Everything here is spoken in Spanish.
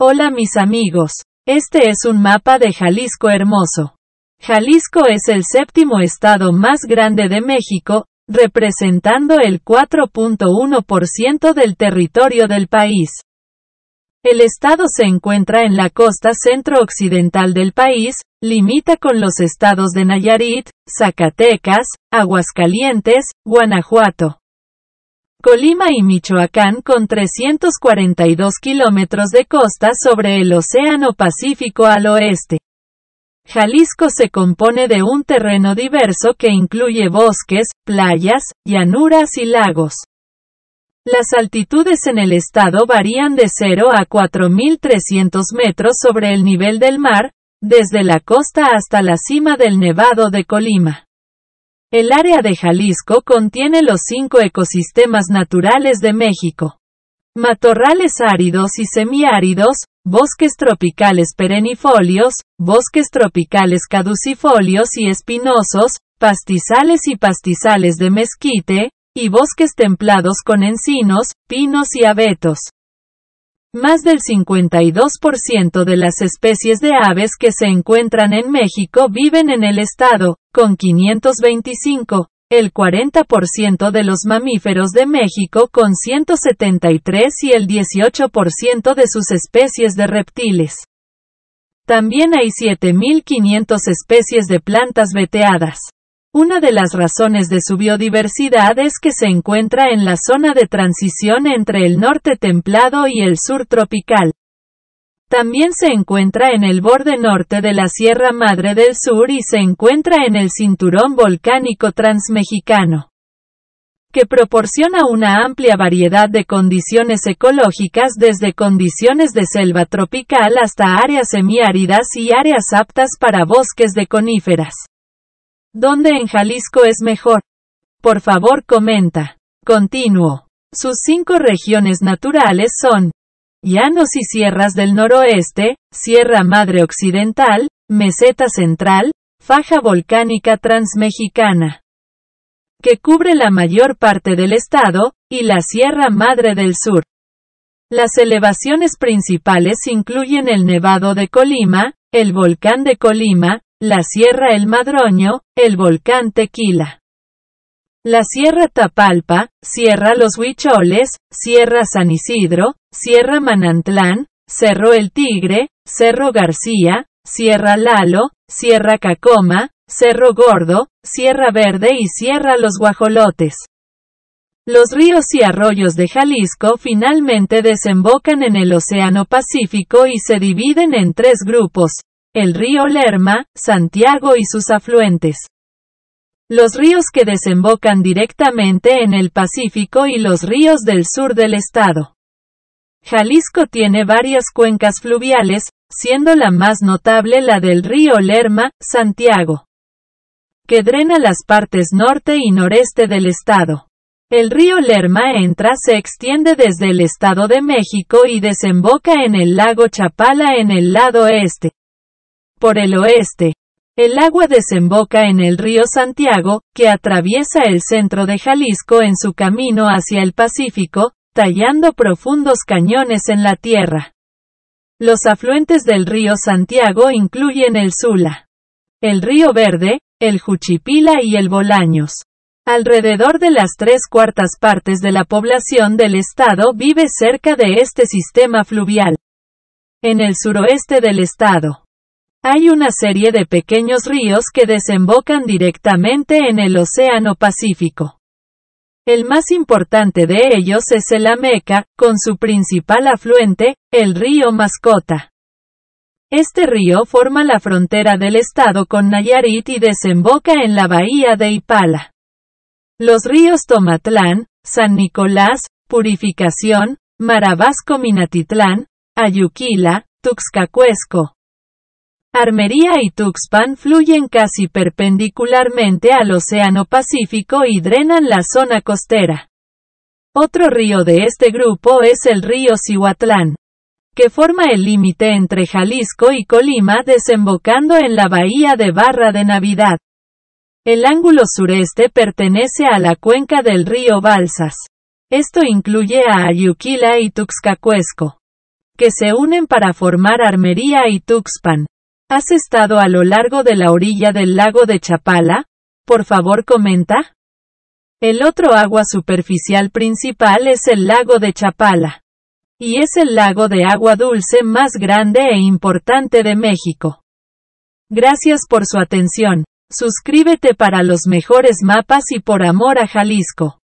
Hola mis amigos. Este es un mapa de Jalisco hermoso. Jalisco es el séptimo estado más grande de México, representando el 4.1% del territorio del país. El estado se encuentra en la costa centro-occidental del país, limita con los estados de Nayarit, Zacatecas, Aguascalientes, Guanajuato, Colima y Michoacán con 342 kilómetros de costa sobre el Océano Pacífico al oeste. Jalisco se compone de un terreno diverso que incluye bosques, playas, llanuras y lagos. Las altitudes en el estado varían de 0 a 4.300 metros sobre el nivel del mar, desde la costa hasta la cima del Nevado de Colima. El área de Jalisco contiene los cinco ecosistemas naturales de México. Matorrales áridos y semiáridos, bosques tropicales perennifolios, bosques tropicales caducifolios y espinosos, pastizales y pastizales de mezquite, y bosques templados con encinos, pinos y abetos. Más del 52% de las especies de aves que se encuentran en México viven en el estado, con 525, el 40% de los mamíferos de México con 173 y el 18% de sus especies de reptiles. También hay 7.500 especies de plantas veteadas. Una de las razones de su biodiversidad es que se encuentra en la zona de transición entre el norte templado y el sur tropical. También se encuentra en el borde norte de la Sierra Madre del Sur y se encuentra en el cinturón volcánico transmexicano, que proporciona una amplia variedad de condiciones ecológicas desde condiciones de selva tropical hasta áreas semiáridas y áreas aptas para bosques de coníferas. ¿Dónde en Jalisco es mejor? Por favor comenta. Continuo. Sus cinco regiones naturales son Llanos y sierras del noroeste, Sierra Madre Occidental, Meseta Central, Faja Volcánica Transmexicana, que cubre la mayor parte del estado, y la Sierra Madre del Sur. Las elevaciones principales incluyen el Nevado de Colima, el Volcán de Colima, la Sierra El Madroño, el volcán Tequila. La Sierra Tapalpa, Sierra Los Huicholes, Sierra San Isidro, Sierra Manantlán, Cerro El Tigre, Cerro García, Sierra Lalo, Sierra Cacoma, Cerro Gordo, Sierra Verde y Sierra Los Guajolotes. Los ríos y arroyos de Jalisco finalmente desembocan en el Océano Pacífico y se dividen en tres grupos, el río Lerma, Santiago y sus afluentes. Los ríos que desembocan directamente en el Pacífico y los ríos del sur del estado. Jalisco tiene varias cuencas fluviales, siendo la más notable la del río Lerma, Santiago, que drena las partes norte y noreste del estado. El río Lerma entra, se extiende desde el Estado de México y desemboca en el lago Chapala en el lado este. Por el oeste, el agua desemboca en el río Santiago, que atraviesa el centro de Jalisco en su camino hacia el Pacífico, tallando profundos cañones en la tierra. Los afluentes del río Santiago incluyen el Sula, el río Verde, el Juchipila y el Bolaños. Alrededor de las tres cuartas partes de la población del estado vive cerca de este sistema fluvial. En el suroeste del estado, hay una serie de pequeños ríos que desembocan directamente en el Océano Pacífico. El más importante de ellos es el Ameca, con su principal afluente, el río Mascota. Este río forma la frontera del estado con Nayarit y desemboca en la bahía de Ipala. Los ríos Tomatlán, San Nicolás, Purificación, Marabasco Minatitlán, Ayuquila, Tuxcacuesco, Armería y Tuxpan fluyen casi perpendicularmente al Océano Pacífico y drenan la zona costera. Otro río de este grupo es el río Cihuatlán, que forma el límite entre Jalisco y Colima desembocando en la bahía de Barra de Navidad. El ángulo sureste pertenece a la cuenca del río Balsas. Esto incluye a Ayuquila y Tuxcacuesco, que se unen para formar Armería y Tuxpan. ¿Has estado a lo largo de la orilla del lago de Chapala? Por favor comenta. El otro agua superficial principal es el lago de Chapala. Y es el lago de agua dulce más grande e importante de México. Gracias por su atención. Suscríbete para los mejores mapas y por amor a Jalisco.